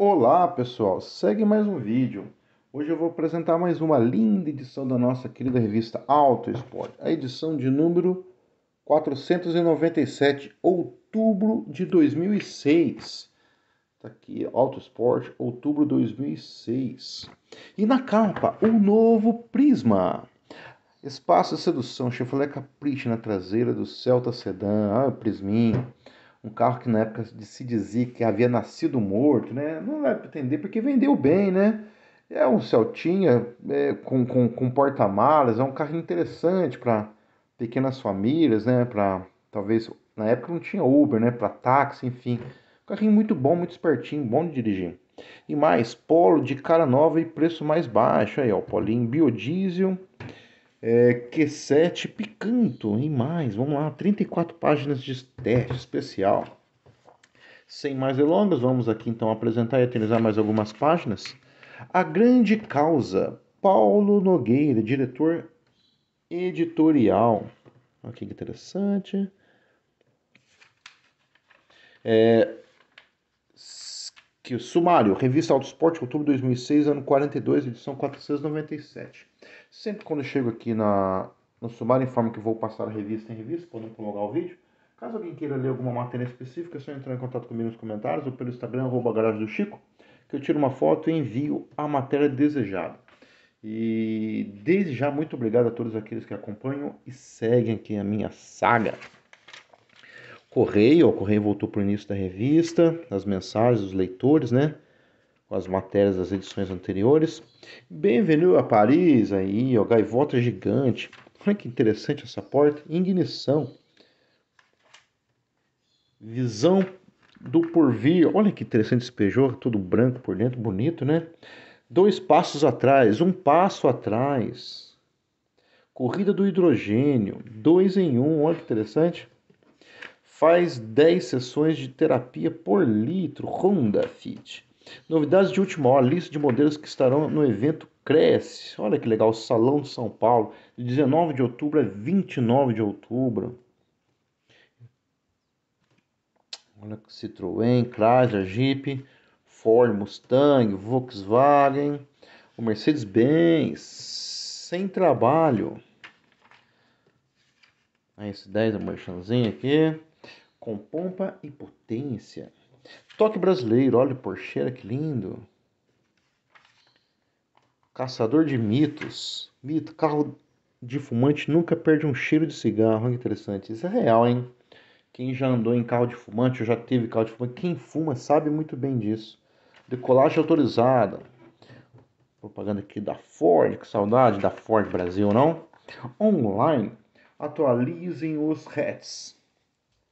Olá pessoal, segue mais um vídeo. Hoje eu vou apresentar mais uma linda edição da nossa querida revista Auto Esporte, a edição de número 497, outubro de 2006. Tá aqui, Auto Esporte, outubro de 2006. E na capa, o um novo Prisma. Espaço de sedução, chevrolet capricho na traseira do Celta Sedan, ah, prisminho um carro que na época se dizia que havia nascido morto, né? Não vai entender porque vendeu bem, né? É um Celtinha é, com, com, com porta-malas, é um carro interessante para pequenas famílias, né? Para talvez na época não tinha Uber, né? Para táxi, enfim. Um carrinho muito bom, muito espertinho, bom de dirigir. E mais, polo de cara nova e preço mais baixo aí, ó, polinho biodiesel é, Q7 Picanto e mais. Vamos lá, 34 páginas de teste especial. Sem mais delongas, vamos aqui então apresentar e atualizar mais algumas páginas. A Grande Causa, Paulo Nogueira, diretor editorial. Olha que interessante. É, que o Sumário, Revista Auto Esporte, outubro de 2006, ano 42, edição 497. Sempre quando eu chego aqui na, no Sumário, informo que vou passar a revista em revista, para não prolongar o vídeo. Caso alguém queira ler alguma matéria específica, é só entrar em contato comigo nos comentários ou pelo Instagram, arroba garagem do Chico, que eu tiro uma foto e envio a matéria desejada. E desde já, muito obrigado a todos aqueles que acompanham e seguem aqui a minha saga. Correio, o Correio voltou para o início da revista, as mensagens dos leitores, né? Com as matérias das edições anteriores. Bem-vindo a Paris, aí, ó, gaivota gigante. Olha que interessante essa porta. Ignição. Visão do porvir. Olha que interessante esse Peugeot, todo branco por dentro, bonito, né? Dois passos atrás, um passo atrás. Corrida do hidrogênio, dois em um, olha que interessante faz 10 sessões de terapia por litro, Honda Fit. Novidades de última hora, lista de modelos que estarão no evento Cresce. Olha que legal, Salão de São Paulo, de 19 de outubro a 29 de outubro. Olha que Citroën, Chrysler, Jeep, Ford, Mustang, Volkswagen, o Mercedes-Benz, sem trabalho. Esse 10 é o merchanzinho aqui com pompa e potência. Toque brasileiro, olha o porcheira que lindo. Caçador de mitos. Mito, carro de fumante nunca perde um cheiro de cigarro. Olha que interessante. Isso é real, hein? Quem já andou em carro de fumante ou já teve carro de fumante, quem fuma sabe muito bem disso. Decolagem autorizada. Propaganda aqui da Ford, que saudade da Ford Brasil, não? Online, atualizem os hats.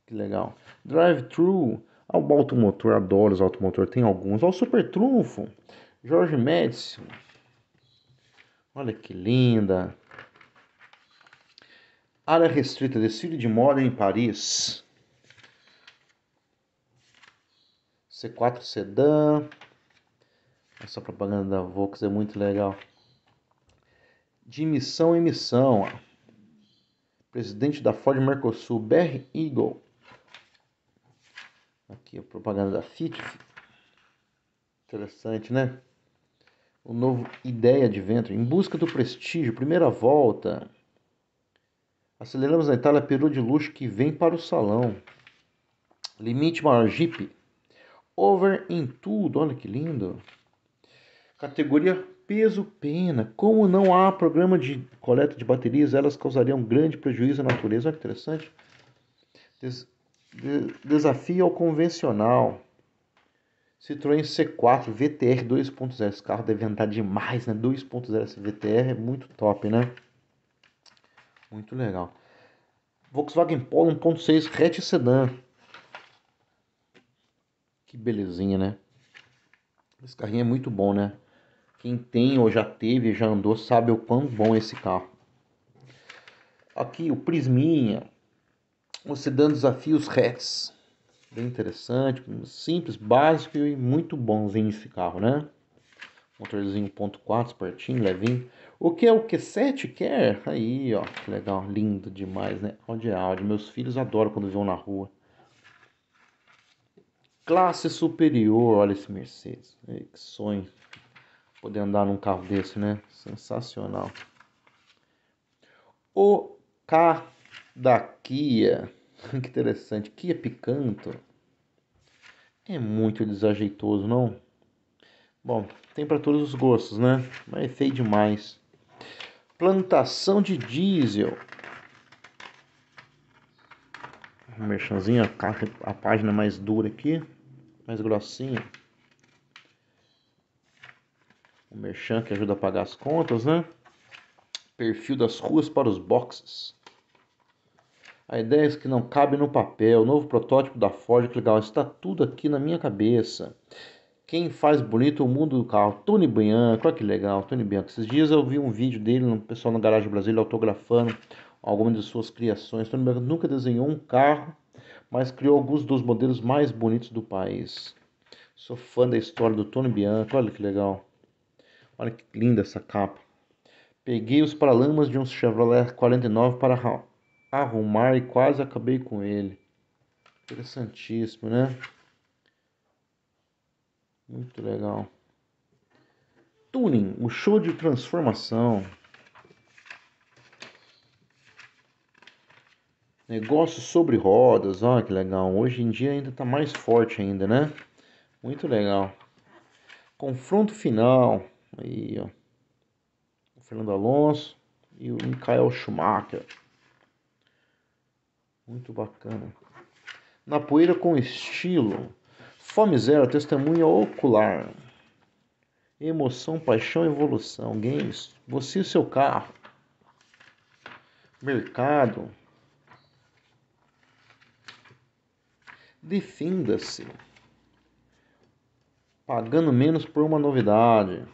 Que legal. Drive-thru. Ah, o automotor, adoro os automotor, tem alguns. Olha o Super Trunfo. Jorge Médici. Olha que linda. Área restrita, desfile de moda em Paris. C4 Sedan. Essa propaganda da Vox é muito legal. De missão em missão. Presidente da Ford Mercosul, BR Eagle. Aqui a propaganda da Fit Interessante, né? O novo Ideia de Vento. Em busca do prestígio, primeira volta. Aceleramos na Itália, peru de luxo que vem para o salão. Limite maior Jeep. Over em tudo, olha que lindo. Categoria peso pena. Como não há programa de coleta de baterias, elas causariam grande prejuízo à natureza. Olha que interessante de, desafio ao convencional. Citroën C4 VTR 2.0. Esse carro deve andar demais, né? 2.0 VTR é muito top, né? Muito legal. Volkswagen Polo 1.6 hatch sedã. Que belezinha, né? Esse carrinho é muito bom, né? Quem tem ou já teve, já andou, sabe o quão bom é esse carro. Aqui o Prisminha você dando desafios retos. Bem interessante, simples, básico e muito bonzinho esse carro, né? Motorzinho 1.4, espertinho, levinho. O que é o Q7 quer? É? Aí, ó, que legal, lindo demais, né? Audi Audi, é meus filhos adoram quando vão na rua. Classe superior, olha esse Mercedes. Que sonho poder andar num carro desse, né? Sensacional. O K da Kia. que interessante. Que é picanto. É muito desajeitoso, não? Bom, tem para todos os gostos, né? Mas é feio demais. Plantação de diesel. Um merchanzinho, a, a página mais dura aqui, mais grossinha. O merchan que ajuda a pagar as contas, né? Perfil das ruas para os boxes a ideias é que não cabem no papel, o novo protótipo da Ford, que legal, está tudo aqui na minha cabeça. Quem faz bonito o mundo do carro? Tony Bianco, olha que legal, Tony Bianco. Esses dias eu vi um vídeo dele, um pessoal na Garagem Brasil autografando algumas de suas criações. Tony Bianco nunca desenhou um carro, mas criou alguns dos modelos mais bonitos do país. Sou fã da história do Tony Bianco, olha que legal. Olha que linda essa capa. Peguei os paralamas de um Chevrolet 49 para arrumar e quase acabei com ele. Interessantíssimo, né? Muito legal. Tuning, o show de transformação. Negócio sobre rodas, olha que legal. Hoje em dia ainda está mais forte ainda, né? Muito legal. Confronto final. Aí, ó. O Fernando Alonso e o Michael Schumacher. Muito bacana. Na poeira com estilo. Fome zero, testemunha ocular. Emoção, paixão, evolução. Games, você e seu carro. Mercado. Defenda-se. Pagando menos por uma novidade.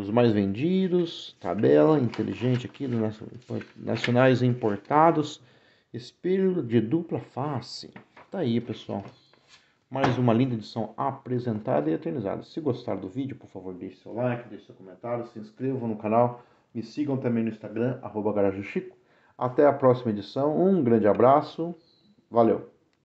os mais vendidos, tabela inteligente aqui, nacionais importados. Espelho de dupla face. Tá aí, pessoal. Mais uma linda edição apresentada e eternizada. Se gostar do vídeo, por favor, deixe seu like, deixe seu comentário, se inscrevam no canal, me sigam também no Instagram, arroba Até a próxima edição. Um grande abraço. Valeu!